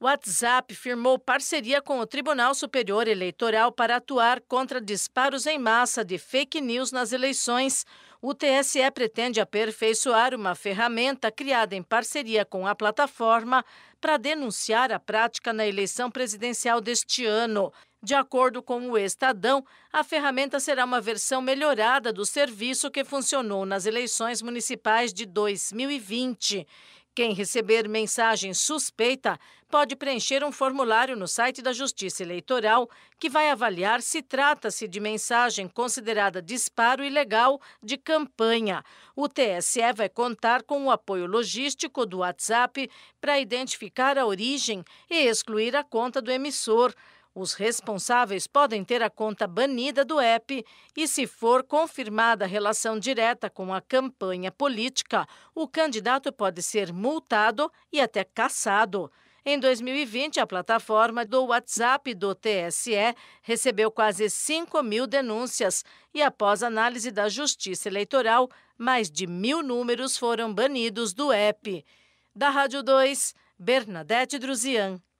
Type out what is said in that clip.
WhatsApp firmou parceria com o Tribunal Superior Eleitoral para atuar contra disparos em massa de fake news nas eleições. O TSE pretende aperfeiçoar uma ferramenta criada em parceria com a plataforma para denunciar a prática na eleição presidencial deste ano. De acordo com o Estadão, a ferramenta será uma versão melhorada do serviço que funcionou nas eleições municipais de 2020. Quem receber mensagem suspeita pode preencher um formulário no site da Justiça Eleitoral que vai avaliar se trata-se de mensagem considerada disparo ilegal de campanha. O TSE vai contar com o apoio logístico do WhatsApp para identificar a origem e excluir a conta do emissor. Os responsáveis podem ter a conta banida do app e, se for confirmada a relação direta com a campanha política, o candidato pode ser multado e até cassado. Em 2020, a plataforma do WhatsApp do TSE recebeu quase 5 mil denúncias e, após análise da Justiça Eleitoral, mais de mil números foram banidos do app. Da Rádio 2, Bernadette Druzian.